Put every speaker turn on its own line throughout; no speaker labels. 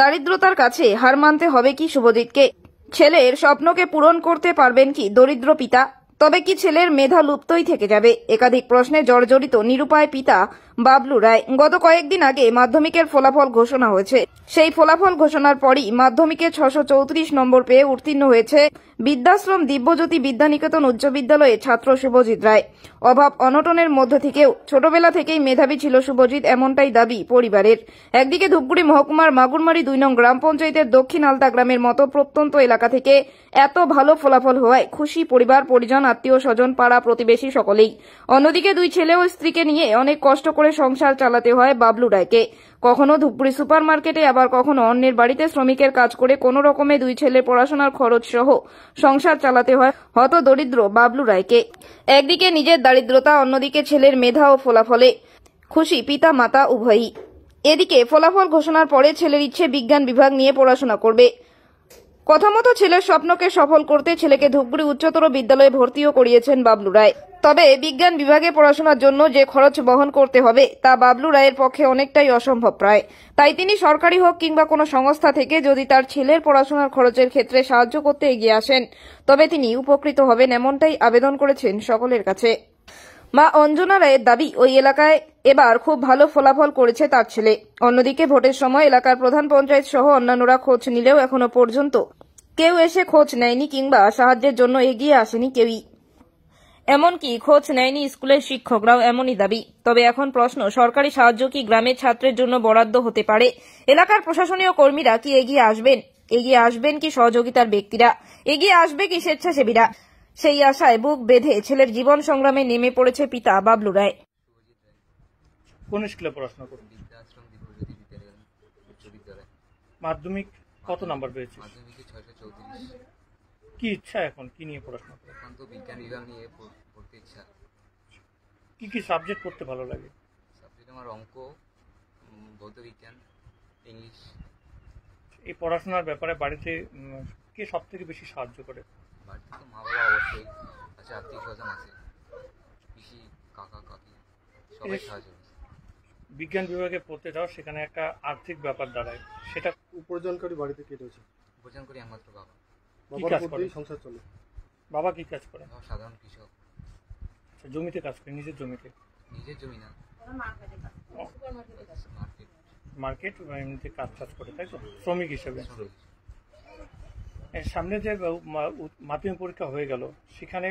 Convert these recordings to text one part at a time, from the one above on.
দারিদ্রতার কাছে হার মানতে হবে কি শুভজিৎকে ছেলের স্বপ্নকে পূরণ করতে পারবেন কি দরিদ্র পিতা তবে কি ছেলের মেধা লুপ্তই থেকে যাবে একাধিক প্রশ্নে জর্জরিত নিরুপায় পিতা বাবলু রায় গত কয়েকদিন আগে মাধ্যমিকের ফলাফল ঘোষণা হয়েছে সেই ফলাফল ঘোষণার পরই মাধ্যমিকে ছশো চৌত্রিশ নম্বর পেয়ে উত্তীর্ণ হয়েছে বিদ্যাশ্রম দিব্যজ্যোতি বিদ্যানিকেতন উচ্চ বিদ্যালয়ে ছাত্র শুভজিৎ রায় অভাব অনটনের মধ্য থেকেও ছোটবেলা থেকেই মেধাবী ছিল শুভজিৎ এমনটাই দাবি পরিবারের একদিকে ধূপগুড়ি মহকুমার মাগুরমারি দুই নং গ্রাম পঞ্চায়েতের দক্ষিণ আলতা গ্রামের মতো প্রত্যন্ত এলাকা থেকে এত ভালো ফলাফল হওয়ায় খুশি পরিবার পরিজন আত্মীয় স্বজন পাড়া প্রতিবেশী সকলেই অন্যদিকে দুই ছেলে ও স্ত্রীকে নিয়ে অনেক কষ্ট করে করে সংসার চালাতে হয় বাবলু রায়কে কখনো ধুপড়ি সুপার মার্কেটে আবার কখনো অন্যের বাড়িতে শ্রমিকের কাজ করে কোন রকমে দুই ছেলে পড়াশোনার খরচ সহ সংসার চালাতে হয় হত দরিদ্র বাবলু রায়কে একদিকে নিজের দারিদ্রতা অন্যদিকে ছেলের মেধা ও ফলাফলে খুশি পিতা মাতা উভয়ই এদিকে ফলাফল ঘোষণার পরে ছেলের ইচ্ছে বিজ্ঞান বিভাগ নিয়ে পড়াশোনা করবে কথা মতো ছেলের স্বপ্নকে সফল করতে ছেলেকে ধূপগুড়ি উচ্চতর বিদ্যালয়ে ভর্তিও করিয়েছেন বাবলু রায় তবে বিজ্ঞান বিভাগে পড়াশোনার জন্য যে খরচ বহন করতে হবে তা বাবলু রায়ের পক্ষে অনেকটাই অসম্ভব প্রায় তাই তিনি সরকারি হোক কিংবা কোনো সংস্থা থেকে যদি তার ছেলের পড়াশোনার খরচের ক্ষেত্রে সাহায্য করতে এগিয়ে আসেন তবে তিনি উপকৃত হবেন এমনটাই আবেদন করেছেন সকলের কাছে মা অঞ্জনা রায়ের দাবি ওই এলাকায় এবার খুব ভালো ফলাফল করেছে তার ছেলে অন্যদিকে ভোটের সময় এলাকার প্রধান পঞ্চায়েত সহ অন্যান্যরা খোঁজ নিলেও এখনো পর্যন্ত কেউ এসে খোঁজ নেয়নি কিংবা সাহায্যের জন্য এগিয়ে আসেনি কেউই এমনকি খোঁজ নেয়নি স্কুলের শিক্ষকরাও এমনই দাবি তবে এখন প্রশ্ন সরকারি সাহায্য কি গ্রামের ছাত্রের জন্য বরাদ্দ হতে পারে এলাকার প্রশাসনীয় কর্মীরা কি এগিয়ে আসবেন এগিয়ে আসবেন কি সহযোগিতার ব্যক্তিরা এগিয়ে আসবে কি স্বেচ্ছাসেবীরা সেই আশায় বুক বেঁধে ছেলের জীবন সংগ্রামে নেমে পড়েছে পিতা বাবলু রায়
কোন স্কুলে পড়াশোনা করুন মাধ্যমিক কত নাম্বার পেয়েছে কি ইচ্ছা এখন কি নিয়ে পড়াশোনা এখন তো
বিজ্ঞান বিভাগ নিয়ে পড়তে ইচ্ছা
কি কি সাবজেক্ট পড়তে ভালো লাগে
সাবজেক্ট আমার অঙ্ক ভৌত বিজ্ঞান ইংলিশ
এই পড়াশোনার ব্যাপারে বাড়িতে কে সব থেকে বেশি সাহায্য করে বাড়িতে তো মা বাবা অবশ্যই আছে আত্মীয় স্বজন আছে পিসি কাকা কাকি সবাই সাহায্য বিজ্ঞান বিভাগে পড়তে যাও সেখানে একটা আর্থিক ব্যাপার দাঁড়ায় সেটা উপার্জনকারী বাড়িতে কে রয়েছে উপার্জন করি একমাত্র বাবা কি কাজ করে সংসার চলে বাবা কি কাজ করে সাধারণ কৃষক আচ্ছা, জমিতে কাজ করে নিজের জমিতে নিজের জমি না মার্কেট মার্কেট মানে এমনিতে কাজ টাজ করে তাই তো শ্রমিক হিসেবে সামনে যে মাধ্যমিক পরীক্ষা হয়ে গেল সেখানে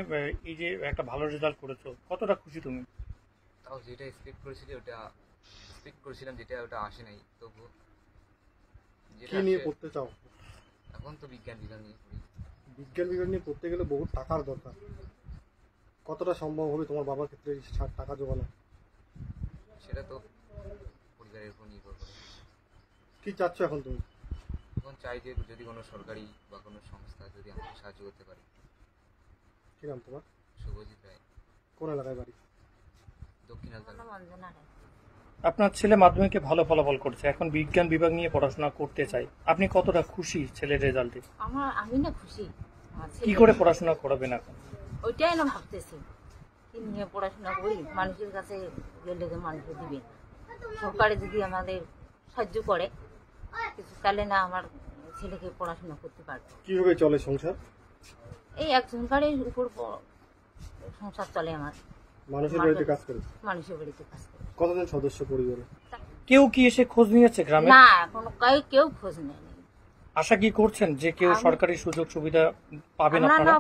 এই যে একটা ভালো রেজাল্ট করেছো কতটা খুশি তুমি
তাও যেটা এক্সপেক্ট করেছিলে ওটা স্কিপ করেছিলাম যেটা ওটা আসে নাই তবু কি নিয়ে পড়তে চাও এখন তো বিজ্ঞান বিজ্ঞান নিয়ে পড়ি
বিজ্ঞান বিভাগ নিয়ে পড়তে গেলে বহুত টাকার দরকার কতটা সম্ভব হবে তোমার বাবার ক্ষেত্রে টাকা জোগানো
সেটা তো পরিবারের উপর নির্ভর করে
কি চাচ্ছ এখন তুমি
এখন চাই যে যদি কোনো সরকারি বা কোনো সংস্থা যদি আমাকে সাহায্য করতে পারে কি নাম তোমার শুভজিৎ রায় কোন এলাকায় বাড়ি দক্ষিণ
আপনার ছেলে মাধ্যমিকে ভালো ফলাফল করছে এখন বিজ্ঞান বিভাগ নিয়ে পড়াশোনা করতে চাই আপনি কতটা খুশি ছেলের রেজাল্টে
আমার আমি না খুশি কি করে পড়াশোনা করাবেন এখন ওইটাই না ভাবতেছি কি নিয়ে পড়াশোনা করি মানুষের কাছে গেলে মানুষ দিবে সরকারে যদি আমাদের সাহায্য করে তাহলে না আমার ছেলেকে পড়াশোনা করতে পারবে
কিভাবে চলে সংসার
এই একজন গাড়ির উপর সংসার চলে আমার
মানুষের বাড়িতে কাজ করে
মানুষের বাড়িতে কাজ
করে কতজন সদস্য পরিবারে কেউ কি এসে খোঁজ নিয়েছে গ্রামে না
কোনো কেউ খোঁজ নেয়নি
আশা কি করছেন যে কেউ সরকারি সুযোগ সুবিধা পাবে না না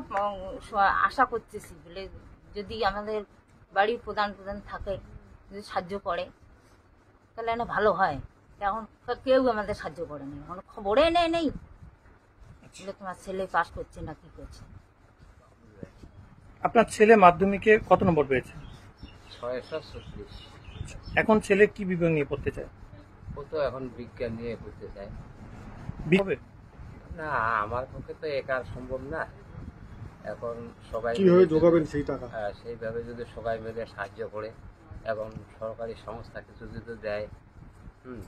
আশা করতেছি বলে যদি আমাদের বাড়ির প্রধান প্রধান থাকে যদি সাহায্য করে তাহলে না ভালো হয় এখন কেউ আমাদের সাহায্য করেনি এখন খবরে নেই নেই আচ্ছা। তোমার ছেলে পাস করছে না কি করছে
আপনার ছেলে মাধ্যমিকে কত নম্বর পেয়েছে এখন ছেলে কি বিভাগ নিয়ে পড়তে চায়
ও তো এখন বিজ্ঞান নিয়ে পড়তে চায় বিভাবে না আমার পক্ষে তো একার সম্ভব না এখন সবাই কিভাবে যোগাবেন সেই টাকা হ্যাঁ সেইভাবে যদি সবাই মিলে সাহায্য করে এবং সরকারি সংস্থা কিছু যদি দেয় হুম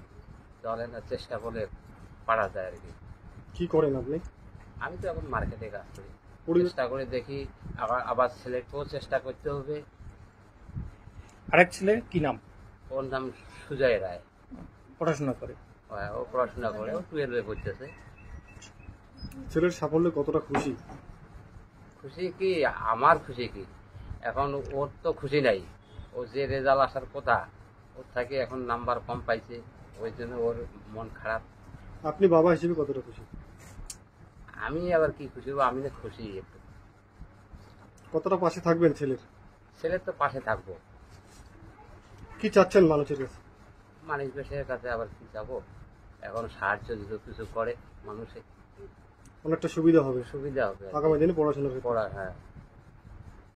না চেষ্টা করলে পারা যায় আর কি কি করেন আপনি আমি তো এখন মার্কেটে কাজ করি চেষ্টা করে দেখি আবার আবার সিলেক্টও চেষ্টা করতে হবে
আরেক ছেলে কি নাম
ওর নাম সুজয় রায় পড়াশোনা করে হ্যাঁ, ও পড়াশোনা করে ও টুয়েলভে পড়তেছে
ছেলের সাফল্যে কতটা খুশি
খুশি কি আমার খুশি কি এখন ওর তো খুশি নাই ও যে রেজাল্ট আসার কথা ওর থাকে এখন নাম্বার কম পাইছে ওই জন্য ওর মন খারাপ
আপনি বাবা হিসেবে কতটা খুশি
আমি আবার কি খুশি আমি না খুশি একটু
কতটা পাশে থাকবেন ছেলের
ছেলের তো পাশে থাকবো
কি চাচ্ছেন মানুষের কাছে
মানুষ বেশের কাছে আবার কি যাবো এখন সাহায্য কিছু করে মানুষে
অনেকটা সুবিধা হবে সুবিধা হবে আগামী দিনে পড়াশোনা
পড়া হ্যাঁ